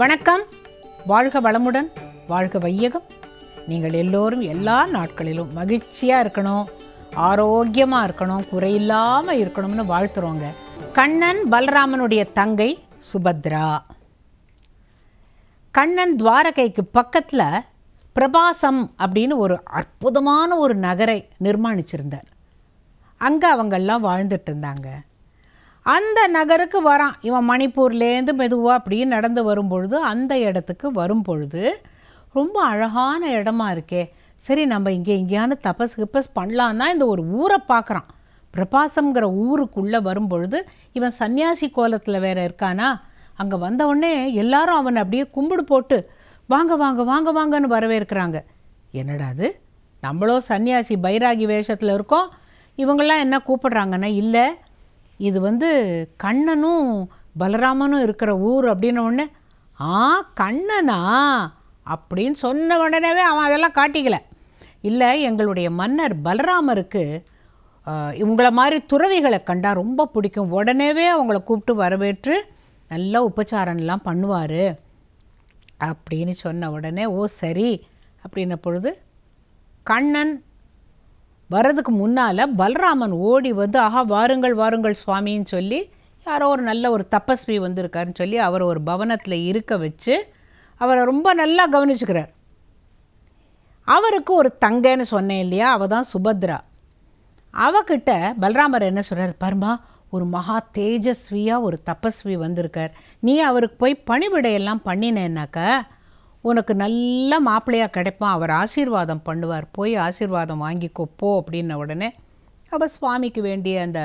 வணக்கம் வாழ்க வளமுடன் வாழ்க வையகம் நீங்கள் எல்லோரும் எல்லா நாட்களிலும் மகிழ்ச்சியாக இருக்கணும் ஆரோக்கியமாக இருக்கணும் குறையில்லாமல் இருக்கணும்னு வாழ்த்துறோங்க கண்ணன் பலராமனுடைய தங்கை சுபத்ரா கண்ணன் துவாரகைக்கு பக்கத்தில் பிரபாசம் அப்படின்னு ஒரு அற்புதமான ஒரு நகரை நிர்மாணிச்சிருந்தார் அங்கே அவங்கெல்லாம் வாழ்ந்துட்டு இருந்தாங்க அந்த நகருக்கு வரான் இவன் மணிப்பூர்லேருந்து மெதுவாக அப்படியே நடந்து வரும்பொழுது அந்த இடத்துக்கு வரும் பொழுது ரொம்ப அழகான இடமா இருக்கே சரி நம்ம இங்கே எங்கேயானு தபஸ் கிப்பஸ் பண்ணலான்னா இந்த ஒரு ஊரை பார்க்குறான் பிரபாசம்ங்கிற ஊருக்குள்ளே வரும்பொழுது இவன் சன்னியாசி கோலத்தில் வேற இருக்கானா அங்கே வந்தவுடனே எல்லாரும் அவனை அப்படியே கும்பிடு போட்டு வாங்க வாங்க வாங்க வாங்கன்னு வரவேற்கிறாங்க என்னடாது நம்மளோ சன்னியாசி பைராகி வேஷத்தில் இருக்கோம் இவங்களாம் என்ன கூப்பிடுறாங்கன்னா இல்லை இது வந்து கண்ணனும் பலராமனும் இருக்கிற ஊர் அப்படின்ன உடனே ஆ கண்ணனா அப்படின்னு சொன்ன உடனேவே அவன் அதெல்லாம் காட்டிக்கல இல்லை எங்களுடைய மன்னர் பலராமருக்கு உங்களை மாதிரி துறவிகளை கண்டால் ரொம்ப பிடிக்கும் உடனேவே அவங்கள கூப்பிட்டு வரவேற்று நல்லா உபச்சாரம்லாம் பண்ணுவார் அப்படின்னு சொன்ன உடனே ஓ சரி அப்படின்ன பொழுது கண்ணன் வரதுக்கு முன்னால் பலராமன் ஓடி வந்து ஆஹா வாருங்கள் வாருங்கள் சுவாமின்னு சொல்லி யாரோ ஒரு நல்ல ஒரு தபஸ்வி வந்திருக்காருன்னு சொல்லி அவர் ஒரு பவனத்தில் இருக்க வச்சு அவரை ரொம்ப நல்லா கவனிச்சுக்கிறார் அவருக்கு ஒரு தங்கைன்னு சொன்னேன் இல்லையா அவள் தான் சுபத்ரா அவகிட்ட பலராமர் என்ன சொல்கிறார் பர்மா ஒரு மகா தேஜஸ்வியாக ஒரு தபஸ்வி வந்திருக்கார் நீ அவருக்கு போய் பணிவிடையெல்லாம் பண்ணினேன்னாக்கா உனக்கு நல்ல மாப்பிள்ளையாக கிடைப்பான் அவர் ஆசீர்வாதம் பண்ணுவார் போய் ஆசீர்வாதம் வாங்கி போ அப்படின்ன உடனே அவள் சுவாமிக்கு வேண்டிய அந்த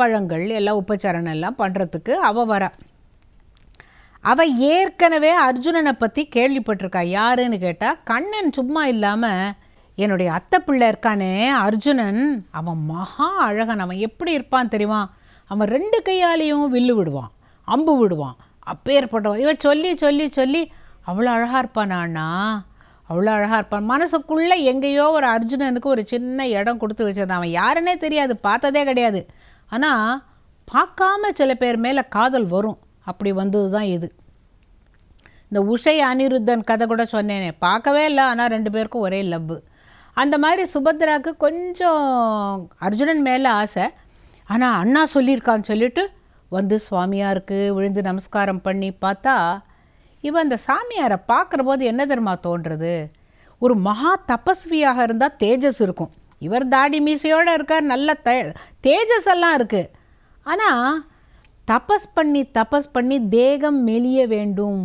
பழங்கள் எல்லாம் உபச்சாரணம் எல்லாம் பண்ணுறதுக்கு அவள் வர அவள் ஏற்கனவே அர்ஜுனனை பற்றி கேள்விப்பட்டிருக்கா யாருன்னு கேட்டால் கண்ணன் சும்மா இல்லாமல் என்னுடைய அத்தை பிள்ளை இருக்கானே அர்ஜுனன் அவன் மகா அழகன் அவன் எப்படி இருப்பான் தெரியுமா அவன் ரெண்டு கையாலேயும் வில்லு விடுவான் அம்பு விடுவான் அப்பேற்பட்டவன் இவன் சொல்லி சொல்லி சொல்லி அவ்வளோ அழகாக இருப்பானாண்ணா அவ்வளோ அழகாக இருப்பான் மனசுக்குள்ளே எங்கேயோ ஒரு அர்ஜுனனுக்கு ஒரு சின்ன இடம் கொடுத்து வச்சிருந்தான் அவன் யாருன்னே தெரியாது பார்த்ததே கிடையாது ஆனால் பார்க்காம சில பேர் மேலே காதல் வரும் அப்படி வந்தது தான் இது இந்த உஷை அனிருத்தன் கதை கூட சொன்னேனே பார்க்கவே இல்லை ஆனால் ரெண்டு பேருக்கும் ஒரே லவ்வு அந்த மாதிரி சுபத்ராவுக்கு கொஞ்சம் அர்ஜுனன் மேலே ஆசை ஆனால் அண்ணா சொல்லியிருக்கான்னு சொல்லிட்டு வந்து சுவாமியாருக்கு விழுந்து நமஸ்காரம் பண்ணி பார்த்தா இவன் அந்த சாமியாரை பார்க்குற போது என்ன தெரியுமா தோன்றுறது ஒரு மகா தபஸ்வியாக இருந்தால் தேஜஸ் இருக்கும் இவர் தாடி மீசையோடு இருக்கார் நல்ல த தேஜஸ் எல்லாம் இருக்குது ஆனால் தபஸ் பண்ணி தபஸ் பண்ணி தேகம் மெலிய வேண்டும்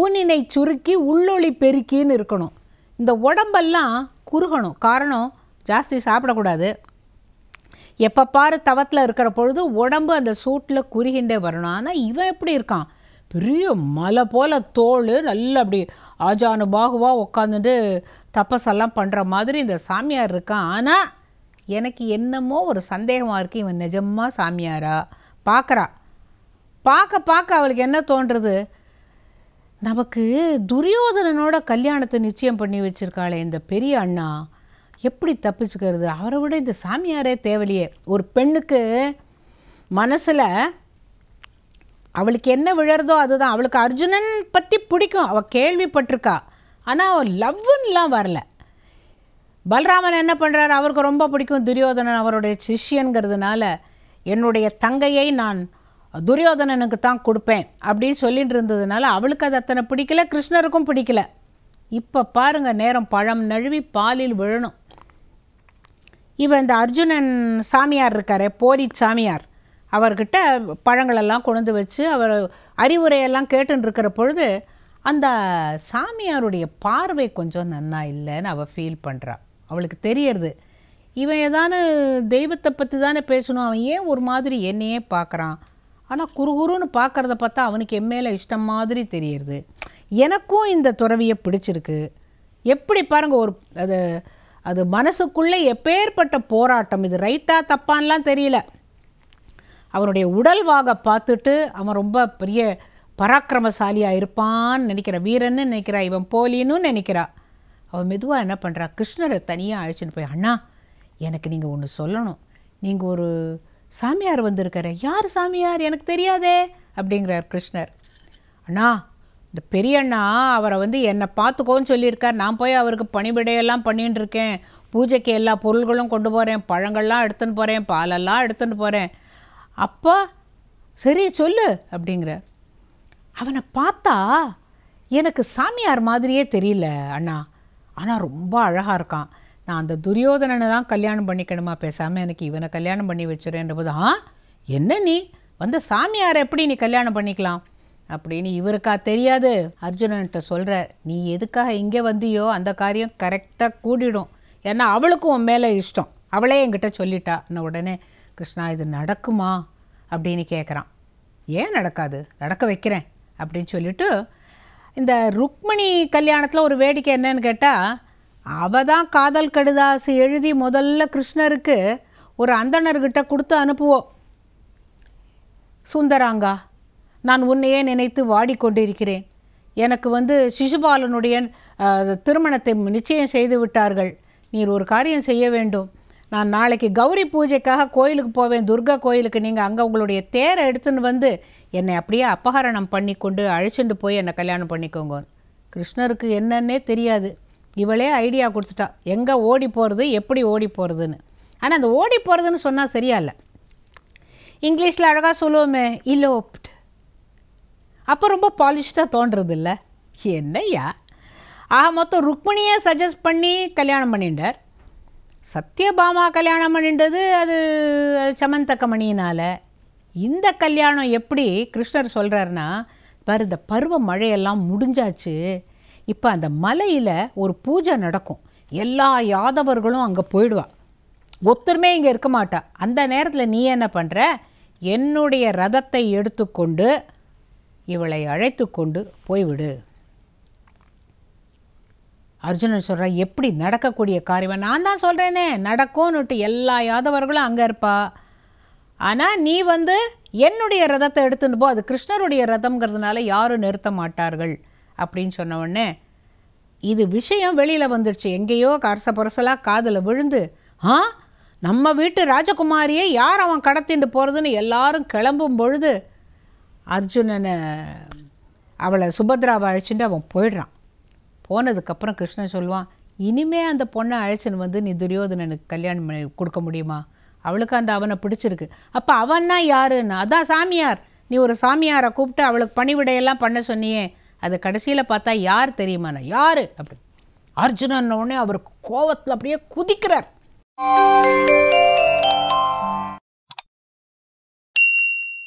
ஊனினை சுருக்கி உள்ளொளி பெருக்கின்னு இருக்கணும் இந்த உடம்பெல்லாம் குறுகணும் காரணம் ஜாஸ்தி சாப்பிடக்கூடாது எப்போ பாரு தவத்தில் இருக்கிற பொழுது உடம்பு அந்த சூட்டில் குறுகின்றே வரணும் ஆனால் இவன் எப்படி இருக்கான் பெரிய மலை போல் தோல் நல்ல அப்படி ஆஜானு பாகுவாக உட்காந்துட்டு தப்பசெல்லாம் பண்ணுற மாதிரி இந்த சாமியார் இருக்கான் ஆனால் எனக்கு என்னமோ ஒரு சந்தேகமாக இருக்குது இவன் நிஜமாக சாமியாரா பார்க்குறா பார்க்க பார்க்க அவளுக்கு என்ன தோன்றுறது நமக்கு துரியோதனனோட கல்யாணத்தை நிச்சயம் பண்ணி வச்சுருக்காளே இந்த பெரிய அண்ணா எப்படி தப்பிச்சுக்கிறது அவரை விட இந்த சாமியாரே தேவையில்லையே ஒரு பெண்ணுக்கு மனசில் அவளுக்கு என்ன விழறதோ அதுதான் அவளுக்கு அர்ஜுனன் பற்றி பிடிக்கும் அவள் கேள்விப்பட்டிருக்கா ஆனால் அவள் லவ்வுன்னெலாம் வரல பலராமன் என்ன பண்ணுறாரு அவருக்கு ரொம்ப பிடிக்கும் துரியோதனன் அவருடைய சிஷ்யங்கிறதுனால என்னுடைய தங்கையை நான் துரியோதனனுக்கு தான் கொடுப்பேன் அப்படின்னு சொல்லிட்டு இருந்ததுனால அவளுக்கு அது அத்தனை பிடிக்கல கிருஷ்ணருக்கும் பிடிக்கல இப்போ பாருங்கள் நேரம் பழம் நழுவி பாலில் விழணும் இவன் இந்த அர்ஜுனன் சாமியார் இருக்காரே போரி சாமியார் அவர்கிட்ட பழங்களெல்லாம் கொண்டு வச்சு அவர் அறிவுரையெல்லாம் கேட்டுருக்கிற பொழுது அந்த சாமியாருடைய பார்வை கொஞ்சம் நன்னா இல்லைன்னு அவள் ஃபீல் பண்ணுறா அவளுக்கு தெரியறது இவன் ஏதான தெய்வத்தை பற்றி தானே பேசணும் அவன் ஏன் ஒரு மாதிரி என்னையே பார்க்குறான் ஆனால் குறுகுறுன்னு பார்க்குறத பார்த்தா அவனுக்கு என் மேலே இஷ்டம் மாதிரி தெரியுது எனக்கும் இந்த துறவியை பிடிச்சிருக்கு எப்படி பாருங்கள் ஒரு அது அது மனசுக்குள்ளே எப்பேற்பட்ட போராட்டம் இது ரைட்டாக தப்பான்லாம் தெரியல அவனுடைய உடல்வாக பார்த்துட்டு அவன் ரொம்ப பெரிய பராக்கிரமசாலியாக இருப்பான்னு நினைக்கிற வீரன்னு நினைக்கிறா இவன் போலின்னு நினைக்கிறா அவன் மெதுவாக என்ன பண்ணுறா கிருஷ்ணரை தனியாக அழைச்சின்னு போய் அண்ணா எனக்கு நீங்கள் ஒன்று சொல்லணும் நீங்கள் ஒரு சாமியார் வந்திருக்கிற யார் சாமியார் எனக்கு தெரியாதே அப்படிங்கிறார் கிருஷ்ணர் அண்ணா இந்த பெரியண்ணா அவரை வந்து என்னை பார்த்துக்கோன்னு சொல்லியிருக்கார் நான் போய் அவருக்கு பணிவிடையெல்லாம் பண்ணிகிட்டு இருக்கேன் பூஜைக்கு எல்லா பொருள்களும் கொண்டு போகிறேன் பழங்கள்லாம் எடுத்துன்னு போகிறேன் பாலெல்லாம் எடுத்துகிட்டு போகிறேன் அப்பா சரி சொல்லு அப்படிங்கிற அவனை பார்த்தா எனக்கு சாமியார் மாதிரியே தெரியல அண்ணா ஆனால் ரொம்ப அழகாக இருக்கான் நான் அந்த துரியோதனனை தான் கல்யாணம் பண்ணிக்கணுமா பேசாமல் எனக்கு இவனை கல்யாணம் பண்ணி வச்சுறேன்ற போது ஆ என்ன நீ வந்து சாமியார் எப்படி நீ கல்யாணம் பண்ணிக்கலாம் அப்படின்னு இவருக்கா தெரியாது அர்ஜுனன்கிட்ட சொல்கிற நீ எதுக்காக இங்கே வந்தியோ அந்த காரியம் கரெக்டாக கூடிடும் ஏன்னா அவளுக்கும் உன் மேலே இஷ்டம் அவளே என்கிட்ட சொல்லிட்டா உடனே கிருஷ்ணா இது நடக்குமா அப்படின்னு கேட்குறான் ஏன் நடக்காது நடக்க வைக்கிறேன் அப்படின்னு சொல்லிட்டு இந்த ருக்மணி கல்யாணத்தில் ஒரு வேடிக்கை என்னன்னு கேட்டால் அவள் தான் காதல் கடுதாசு எழுதி முதல்ல கிருஷ்ணருக்கு ஒரு அந்தணர்கிட்ட கொடுத்து அனுப்புவோம் சுந்தராங்கா நான் உன்னையே நினைத்து வாடிக்கொண்டிருக்கிறேன் எனக்கு வந்து சிசுபாலனுடைய திருமணத்தை நிச்சயம் செய்து விட்டார்கள் நீர் ஒரு காரியம் செய்ய வேண்டும் நான் நாளைக்கு கௌரி பூஜைக்காக கோயிலுக்கு போவேன் துர்கா கோயிலுக்கு நீங்கள் அங்கே உங்களுடைய தேரை எடுத்துன்னு வந்து என்னை அப்படியே அப்பகரணம் பண்ணி கொண்டு அழைச்சிட்டு போய் என்னை கல்யாணம் பண்ணிக்கோங்க கிருஷ்ணருக்கு என்னன்னே தெரியாது இவளே ஐடியா கொடுத்துட்டா எங்கே ஓடி போகிறது எப்படி ஓடி போகிறதுன்னு ஆனால் அந்த ஓடி போகிறதுன்னு சொன்னால் சரியா இல்லை இங்கிலீஷில் அழகாக சொல்லுவோமே இலோப்ட் அப்போ ரொம்ப பாலிஷ்டாக தோன்றுறது இல்லை என்னையா ஆக மொத்தம் ருக்மிணியை சஜஸ்ட் பண்ணி கல்யாணம் பண்ணிட்டார் சத்யபாமா கல்யாணம் பண்ணின்றது அது சமந்தக்கமணியினால் இந்த கல்யாணம் எப்படி கிருஷ்ணர் சொல்கிறாருன்னா பாரு இந்த பருவ மழையெல்லாம் முடிஞ்சாச்சு இப்போ அந்த மலையில் ஒரு பூஜை நடக்கும் எல்லா யாதவர்களும் அங்கே போயிடுவா ஒத்தருமே இங்கே இருக்க மாட்டா அந்த நேரத்தில் நீ என்ன பண்ணுற என்னுடைய ரதத்தை எடுத்துக்கொண்டு இவளை அழைத்து கொண்டு போய்விடு அர்ஜுனன் சொல்கிறான் எப்படி நடக்கக்கூடிய காரியம் நான் தான் சொல்கிறேனே நடக்கும்னுட்டு எல்லா யாதவர்களும் அங்கே இருப்பா ஆனால் நீ வந்து என்னுடைய ரதத்தை எடுத்துன்னு போ அது கிருஷ்ணருடைய ரதம்ங்கிறதுனால யாரும் நிறுத்த மாட்டார்கள் அப்படின்னு சொன்ன உடனே இது விஷயம் வெளியில் வந்துடுச்சு எங்கேயோ கரச புரசலாக காதில் விழுந்து ஆ நம்ம வீட்டு ராஜகுமாரியை யார் அவன் கடத்திட்டு போகிறதுன்னு எல்லாரும் கிளம்பும் பொழுது அர்ஜுனனை அவளை சுபத்ராவை அழைச்சிட்டு அவன் போயிடுறான் போனதுக்கப்புறம் கிருஷ்ணன் சொல்லுவான் இனிமே அந்த பொண்ணை அழைச்சின்னு வந்து நீ துரியோதனனுக்கு கல்யாணம் பண்ணி கொடுக்க முடியுமா அவளுக்கு அந்த அவனை பிடிச்சிருக்கு அப்போ அவன்னா யாருன்னு அதான் சாமியார் நீ ஒரு சாமியாரை கூப்பிட்டு அவளுக்கு பணிவிடையெல்லாம் பண்ண சொன்னியே அது கடைசியில் பார்த்தா யார் தெரியுமாண்ணா யார் அப்படி உடனே அவருக்கு கோவத்தில் அப்படியே குதிக்கிறார்